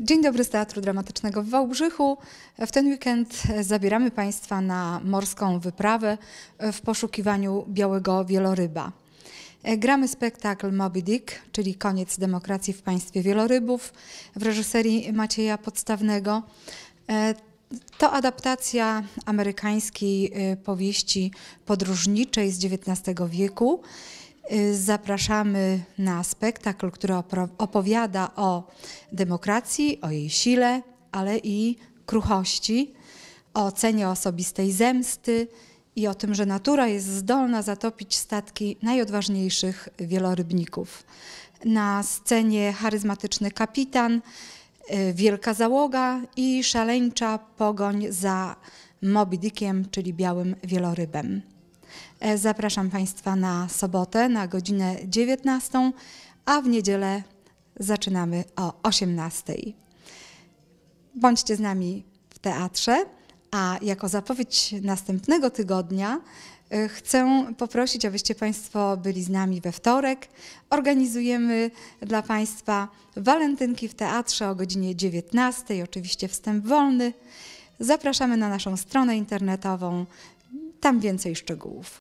Dzień dobry z Teatru Dramatycznego w Wałbrzychu. W ten weekend zabieramy Państwa na morską wyprawę w poszukiwaniu białego wieloryba. Gramy spektakl Moby Dick, czyli Koniec demokracji w państwie wielorybów w reżyserii Macieja Podstawnego. E, to adaptacja amerykańskiej y, powieści podróżniczej z XIX wieku. Y, zapraszamy na spektakl, który opowiada o demokracji, o jej sile, ale i kruchości, o cenie osobistej zemsty i o tym, że natura jest zdolna zatopić statki najodważniejszych wielorybników. Na scenie charyzmatyczny kapitan, y, wielka załoga i szaleńcza pogoń za Moby Dickiem, czyli białym wielorybem. E, zapraszam Państwa na sobotę na godzinę 19, a w niedzielę zaczynamy o 18. Bądźcie z nami w teatrze, a jako zapowiedź następnego tygodnia e, chcę poprosić, abyście Państwo byli z nami we wtorek. Organizujemy dla Państwa walentynki w teatrze o godzinie 19, oczywiście wstęp wolny. Zapraszamy na naszą stronę internetową tam więcej szczegółów.